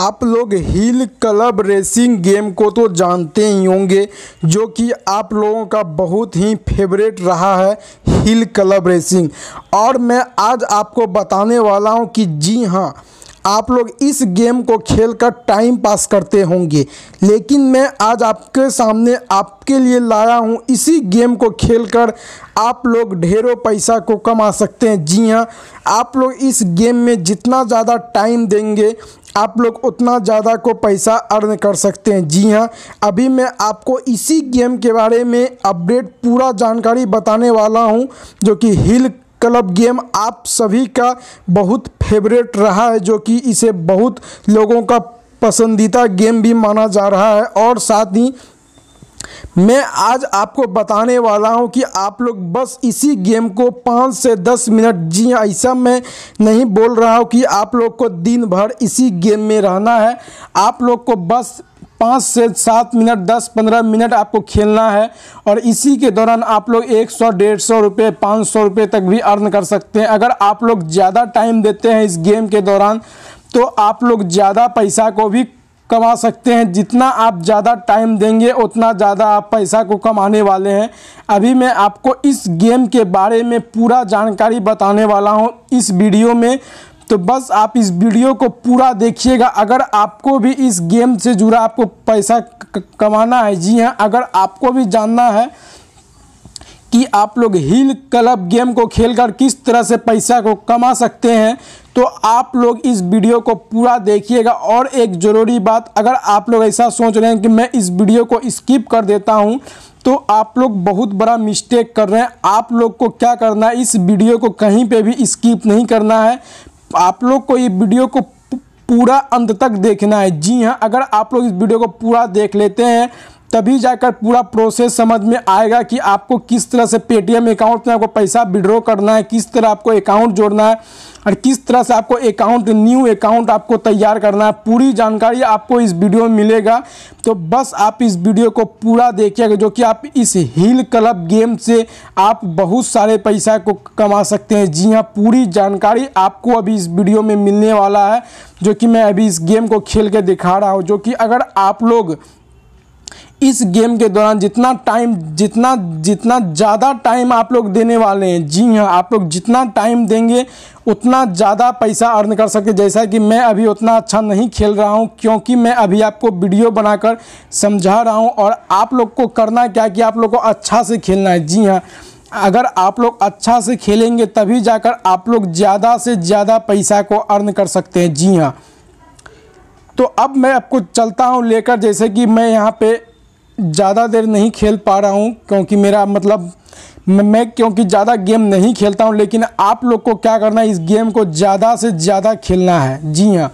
आप लोग हिल club racing game को तो जानते ही होंगे जो कि आप लोगों का बहुत ही फेवरेट रहा है हिल क्लब रेसिंग और मैं आज आपको बताने वाला हूं कि जी हां आप लोग इस गेम को खेल कर टाइम पास करते होंगे लेकिन मैं आज आपके सामने आपके लिए लाया हूं इसी गेम को खेलकर आप लोग ढेरों पैसा को कमा सकते हैं जी हाँ आप लोग इस गेम में जितना ज़्यादा टाइम देंगे आप लोग उतना ज़्यादा को पैसा अर्न कर सकते हैं जी हाँ अभी मैं आपको इसी गेम के बारे में अपडेट पूरा जानकारी बताने वाला हूँ जो कि हिल क्लब गेम आप सभी का बहुत फेवरेट रहा है जो कि इसे बहुत लोगों का पसंदीदा गेम भी माना जा रहा है और साथ ही मैं आज आपको बताने वाला हूं कि आप लोग बस इसी गेम को पाँच से दस मिनट जी हाँ ऐसा मैं नहीं बोल रहा हूं कि आप लोग को दिन भर इसी गेम में रहना है आप लोग को बस पाँच से सात मिनट दस पंद्रह मिनट आपको खेलना है और इसी के दौरान आप लोग एक सौ डेढ़ सौ रुपये पाँच सौ रुपये तक भी अर्न कर सकते हैं अगर आप लोग ज़्यादा टाइम देते हैं इस गेम के दौरान तो आप लोग ज़्यादा पैसा को भी कमा सकते हैं जितना आप ज़्यादा टाइम देंगे उतना ज़्यादा आप पैसा को कमाने वाले हैं अभी मैं आपको इस गेम के बारे में पूरा जानकारी बताने वाला हूँ इस वीडियो में तो बस आप इस वीडियो को पूरा देखिएगा अगर आपको भी इस गेम से जुड़ा आपको पैसा कमाना है जी हाँ अगर आपको भी जानना है कि आप लोग हिल क्लब गेम को खेलकर किस तरह से पैसा को कमा सकते हैं तो आप लोग इस वीडियो को पूरा देखिएगा और एक ज़रूरी बात अगर आप लोग ऐसा सोच रहे हैं कि मैं इस वीडियो को स्किप कर देता हूं तो आप लोग बहुत बड़ा मिस्टेक कर रहे हैं आप लोग को क्या करना है इस वीडियो को कहीं पे भी स्किप नहीं करना है आप लोग को ये वीडियो को पूरा अंत तक देखना है जी हाँ अगर आप लोग इस वीडियो को पूरा देख लेते हैं तभी जाकर पूरा प्रोसेस समझ में आएगा कि आपको किस तरह से पेटीएम अकाउंट में आपको पैसा विड्रॉ करना है किस तरह आपको अकाउंट जोड़ना है और किस तरह से आपको अकाउंट न्यू अकाउंट आपको तैयार करना है पूरी जानकारी आपको इस वीडियो में मिलेगा तो बस आप इस वीडियो को पूरा देखिएगा जो कि आप इस हिल क्लब गेम से आप बहुत सारे पैसा को कमा सकते हैं जी हाँ पूरी जानकारी आपको अभी इस वीडियो में मिलने वाला है जो कि मैं अभी इस गेम को खेल के दिखा रहा हूँ जो कि अगर आप लोग इस गेम के दौरान जितना टाइम जितना जितना ज़्यादा टाइम आप लोग देने वाले हैं जी हाँ आप लोग जितना टाइम देंगे उतना ज़्यादा पैसा अर्न कर सकते जैसा कि मैं अभी उतना अच्छा नहीं खेल रहा हूँ क्योंकि मैं अभी आपको वीडियो बनाकर समझा रहा हूँ और आप लोग को करना क्या कि आप लोग को अच्छा से खेलना है जी हाँ अगर आप लोग अच्छा से खेलेंगे तभी जाकर आप लोग ज़्यादा से ज़्यादा पैसा को अर्न कर सकते हैं जी हाँ तो अब मैं आपको चलता हूँ लेकर जैसे कि मैं यहाँ पे ज़्यादा देर नहीं खेल पा रहा हूँ क्योंकि मेरा मतलब मैं क्योंकि ज़्यादा गेम नहीं खेलता हूँ लेकिन आप लोग को क्या करना है इस गेम को ज़्यादा से ज़्यादा खेलना है जी हाँ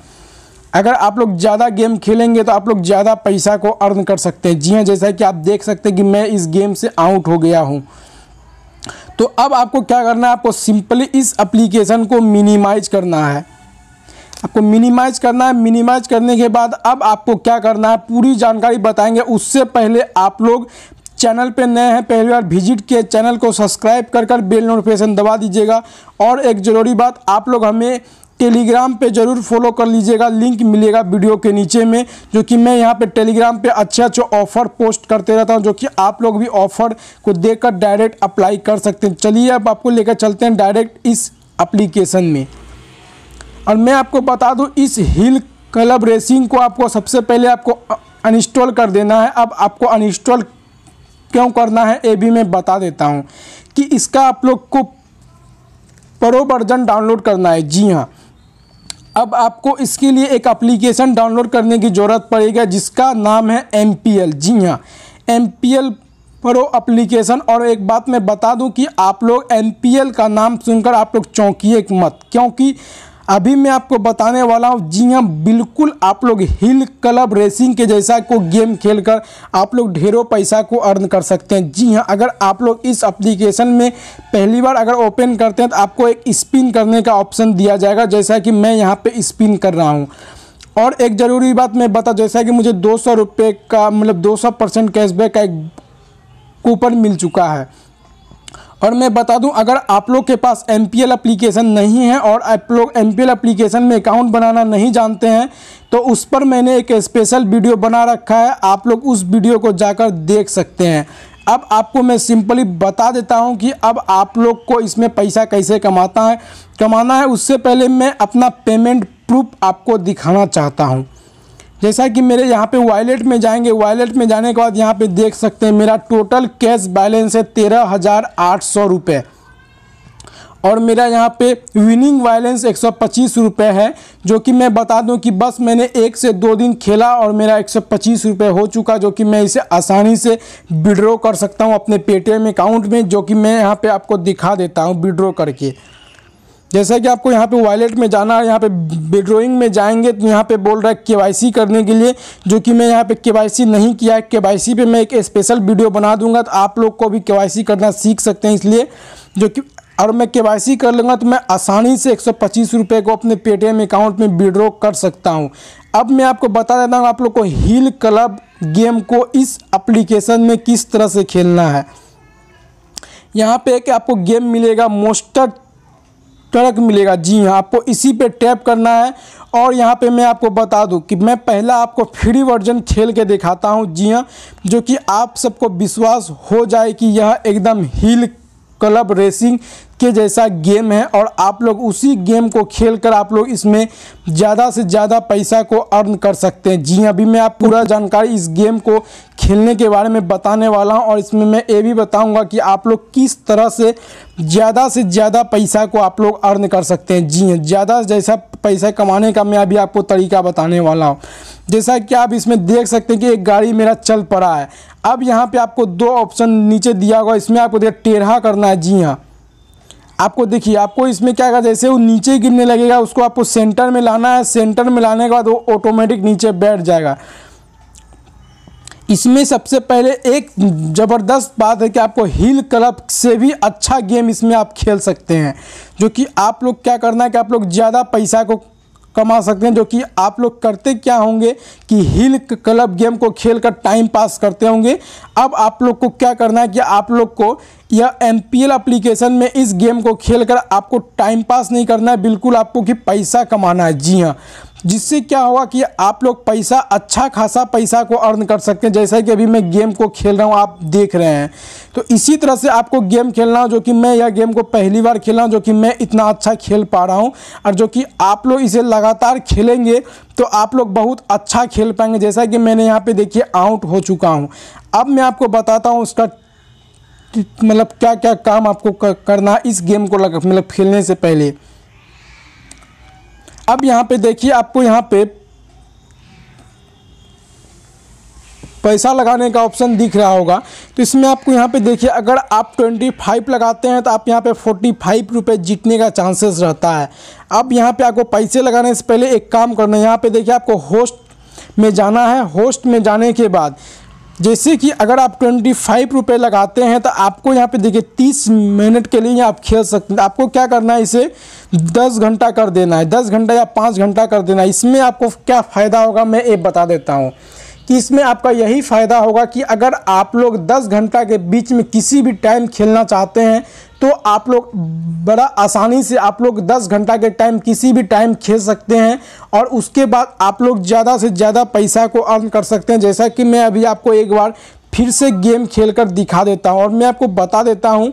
अगर आप लोग ज़्यादा गेम खेलेंगे तो आप लोग ज़्यादा पैसा को अर्न कर सकते हैं जी हाँ जैसा कि आप देख सकते हैं कि मैं इस गेम से आउट हो गया हूँ तो अब आपको क्या करना है आपको सिंपली इस एप्लीकेशन को मिनिमाइज करना है आपको मिनिमाइज करना है मिनिमाइज करने के बाद अब आपको क्या करना है पूरी जानकारी बताएंगे उससे पहले आप लोग चैनल पे नए हैं पहली बार विजिट किए चैनल को सब्सक्राइब कर कर बेल नोटिफिकेशन दबा दीजिएगा और एक ज़रूरी बात आप लोग हमें टेलीग्राम पे जरूर फॉलो कर लीजिएगा लिंक मिलेगा वीडियो के नीचे में जो कि मैं यहाँ पे टेलीग्राम पे अच्छे अच्छे ऑफर पोस्ट करते रहता हूँ जो कि आप लोग भी ऑफर को देखकर डायरेक्ट अप्लाई कर सकते हैं चलिए अब आपको लेकर चलते हैं डायरेक्ट इस अप्लीकेशन में और मैं आपको बता दूं इस हिल क्लब रेसिंग को आपको सबसे पहले आपको अनइंस्टॉल कर देना है अब आपको अनइंस्टॉल क्यों करना है ये भी मैं बता देता हूँ कि इसका आप लोग को प्रो वर्जन डाउनलोड करना है जी हाँ अब आपको इसके लिए एक एप्लीकेशन डाउनलोड करने की ज़रूरत पड़ेगी जिसका नाम है एम जी हाँ एम प्रो एप्लीकेशन और एक बात मैं बता दूं कि आप लोग एम का नाम सुनकर आप लोग चौंकिए मत क्योंकि अभी मैं आपको बताने वाला हूँ जी हाँ बिल्कुल आप लोग हिल क्लब रेसिंग के जैसा को गेम खेलकर आप लोग ढेरों पैसा को अर्न कर सकते हैं जी हाँ अगर आप लोग इस एप्लीकेशन में पहली बार अगर ओपन करते हैं तो आपको एक स्पिन करने का ऑप्शन दिया जाएगा जैसा कि मैं यहाँ पे स्पिन कर रहा हूँ और एक ज़रूरी बात मैं बता जैसा कि मुझे दो सौ का मतलब दो सौ परसेंट कैशबैक का एक कूपन मिल चुका है और मैं बता दूं अगर आप लोग के पास एम पी एल एप्लीकेशन नहीं है और आप लोग एम पी एल एप्लीकेशन में अकाउंट बनाना नहीं जानते हैं तो उस पर मैंने एक स्पेशल वीडियो बना रखा है आप लोग उस वीडियो को जाकर देख सकते हैं अब आपको मैं सिंपली बता देता हूं कि अब आप लोग को इसमें पैसा कैसे कमाता है कमाना है उससे पहले मैं अपना पेमेंट प्रूफ आपको दिखाना चाहता हूँ जैसा कि मेरे यहाँ पे वॉलेट में जाएंगे वॉलेट में जाने के बाद यहाँ पे देख सकते हैं मेरा टोटल कैश बैलेंस है तेरह हज़ार आठ सौ रुपये और मेरा यहाँ पे विनिंग बैलेंस एक सौ पच्चीस रुपये है जो कि मैं बता दूं कि बस मैंने एक से दो दिन खेला और मेरा एक सौ पच्चीस रुपये हो चुका जो कि मैं इसे आसानी से विड्रॉ कर सकता हूँ अपने पेटीएम अकाउंट में जो कि मैं यहाँ पर आपको दिखा देता हूँ विड्रॉ करके जैसा कि आपको यहाँ पे वॉलेट में जाना है यहाँ पे विड्रोइंग में जाएंगे तो यहाँ पे बोल रहा है केवाईसी करने के लिए जो कि मैं यहाँ पे केवाईसी नहीं किया है केवाईसी पे मैं एक स्पेशल वीडियो बना दूंगा तो आप लोग को भी केवाईसी करना सीख सकते हैं इसलिए जो कि और मैं केवाईसी कर लूँगा तो मैं आसानी से एक सौ को अपने पेटीएम अकाउंट में विड्रो कर सकता हूँ अब मैं आपको बता देता हूँ आप लोग को हील क्लब गेम को इस अप्लीकेशन में किस तरह से खेलना है यहाँ पे एक आपको गेम मिलेगा मोस्टर ट्रक मिलेगा जी हाँ आपको इसी पे टैप करना है और यहाँ पे मैं आपको बता दूँ कि मैं पहला आपको फ्री वर्जन खेल के दिखाता हूँ जी हाँ जो कि आप सबको विश्वास हो जाए कि यह एकदम हील क्लब रेसिंग के जैसा गेम है और आप लोग उसी गेम को खेल कर आप लोग इसमें ज़्यादा से ज़्यादा पैसा को अर्न कर सकते हैं जी हाँ, अभी मैं आप पूरा जानकारी इस गेम को खेलने के बारे में बताने वाला हूं और इसमें मैं ये भी बताऊंगा कि आप लोग किस तरह से ज़्यादा से ज़्यादा पैसा को आप लोग अर्न कर सकते हैं जी हाँ ज़्यादा जैसा पैसा कमाने का मैं अभी आपको तरीका बताने वाला हूँ जैसा कि आप इसमें देख सकते हैं कि एक गाड़ी मेरा चल पड़ा है अब यहाँ पे आपको दो ऑप्शन नीचे दिया हुआ इसमें आपको देखिए टेढ़ा करना है जी हाँ आपको देखिए आपको इसमें क्या करना जैसे वो नीचे गिरने लगेगा उसको आपको सेंटर में लाना है सेंटर में लाने के बाद वो ऑटोमेटिक नीचे बैठ जाएगा इसमें सबसे पहले एक ज़बरदस्त बात है कि आपको हिल क्लब से भी अच्छा गेम इसमें आप खेल सकते हैं जो कि आप लोग क्या करना है कि आप लोग ज़्यादा पैसा को कमा सकते हैं जो कि आप लोग करते क्या होंगे कि हिल क्लब गेम को खेल कर टाइम पास करते होंगे अब आप लोग को क्या करना है कि आप लोग को या एम पी एल अप्लीकेशन में इस गेम को खेलकर आपको टाइम पास नहीं करना है बिल्कुल आपको कि पैसा कमाना है जी हाँ जिससे क्या होगा कि आप लोग पैसा अच्छा खासा पैसा को अर्न कर सकते हैं जैसा कि अभी मैं गेम को खेल रहा हूँ आप देख रहे हैं तो इसी तरह से आपको गेम खेलना हो जो कि मैं यह गेम को पहली बार खेल रहा हूँ जो कि मैं इतना अच्छा खेल पा रहा हूँ और जो कि आप लोग इसे लगातार खेलेंगे तो आप लोग बहुत अच्छा खेल पाएंगे जैसा कि मैंने यहाँ पर देखिए आउट हो चुका हूँ अब मैं आपको बताता हूँ उसका मतलब क्या क्या काम आपको करना इस गेम को लगा मतलब खेलने से पहले अब यहाँ पे देखिए आपको यहाँ पे पैसा लगाने का ऑप्शन दिख रहा होगा तो इसमें आपको यहाँ पे देखिए अगर आप ट्वेंटी फाइव लगाते हैं तो आप यहाँ पे फाइव रुपये जीतने का चांसेस रहता है अब यहाँ पे आपको पैसे लगाने से पहले एक काम करना है यहाँ पे देखिए आपको होस्ट में जाना है होस्ट में जाने के बाद जैसे कि अगर आप ट्वेंटी फाइव रुपये लगाते हैं तो आपको यहाँ पे देखिए तीस मिनट के लिए आप खेल सकते हैं आपको क्या करना है इसे दस घंटा कर देना है दस घंटा या पाँच घंटा कर देना है इसमें आपको क्या फ़ायदा होगा मैं ये बता देता हूँ कि इसमें आपका यही फ़ायदा होगा कि अगर आप लोग दस घंटा के बीच में किसी भी टाइम खेलना चाहते हैं तो आप लोग बड़ा आसानी से आप लोग 10 घंटा के टाइम किसी भी टाइम खेल सकते हैं और उसके बाद आप लोग ज़्यादा से ज़्यादा पैसा को अर्न कर सकते हैं जैसा कि मैं अभी आपको एक बार फिर से गेम खेल कर दिखा देता हूँ और मैं आपको बता देता हूँ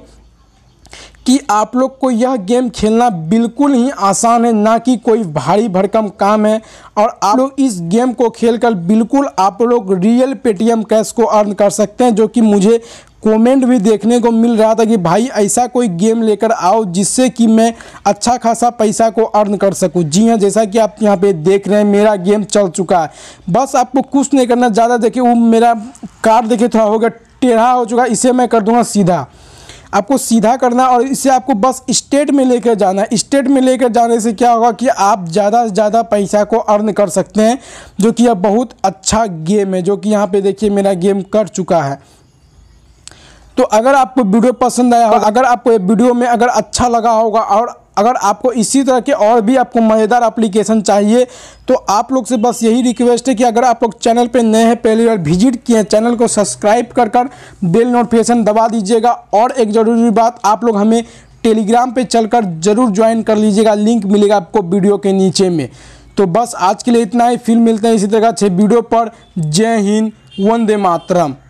कि आप लोग को यह गेम खेलना बिल्कुल ही आसान है ना कि कोई भारी भरकम काम है और आप लोग इस गेम को खेलकर बिल्कुल आप लोग रियल पेटीएम कैश को अर्न कर सकते हैं जो कि मुझे कमेंट भी देखने को मिल रहा था कि भाई ऐसा कोई गेम लेकर आओ जिससे कि मैं अच्छा खासा पैसा को अर्न कर सकूं जी हाँ जैसा कि आप यहाँ पे देख रहे हैं मेरा गेम चल चुका है बस आपको कुछ नहीं करना ज़्यादा देखिए वो मेरा कार्ड देखिए थोड़ा होगा टेढ़ा हो चुका इसे मैं कर दूँगा सीधा आपको सीधा करना और इसे आपको बस स्टेट में लेकर जाना है स्टेट में लेकर जाने से क्या होगा कि आप ज़्यादा से ज़्यादा पैसा को अर्न कर सकते हैं जो कि यह बहुत अच्छा गेम है जो कि यहाँ पे देखिए मेरा गेम कर चुका है तो अगर आपको वीडियो पसंद आया हो अगर आपको ये वीडियो में अगर अच्छा लगा होगा और अगर आपको इसी तरह के और भी आपको मज़ेदार एप्लीकेशन चाहिए तो आप लोग से बस यही रिक्वेस्ट है कि अगर आप लोग चैनल पे नए हैं पहली बार विजिट किए हैं चैनल को सब्सक्राइब कर कर बेल नोटिफिकेशन दबा दीजिएगा और एक ज़रूरी बात आप लोग हमें टेलीग्राम पे चलकर ज़रूर ज्वाइन कर लीजिएगा लिंक मिलेगा आपको वीडियो के नीचे में तो बस आज के लिए इतना ही फिल्म मिलते हैं इसी तरह से वीडियो पर जय हिंद वंदे मातरम